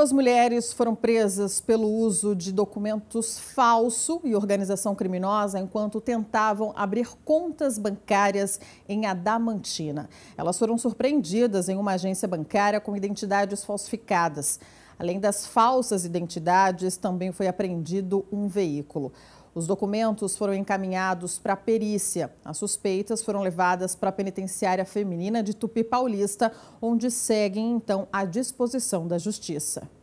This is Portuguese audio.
Duas mulheres foram presas pelo uso de documentos falso e organização criminosa enquanto tentavam abrir contas bancárias em Adamantina. Elas foram surpreendidas em uma agência bancária com identidades falsificadas. Além das falsas identidades, também foi apreendido um veículo. Os documentos foram encaminhados para a perícia. As suspeitas foram levadas para a penitenciária feminina de Tupi Paulista, onde seguem então à disposição da justiça.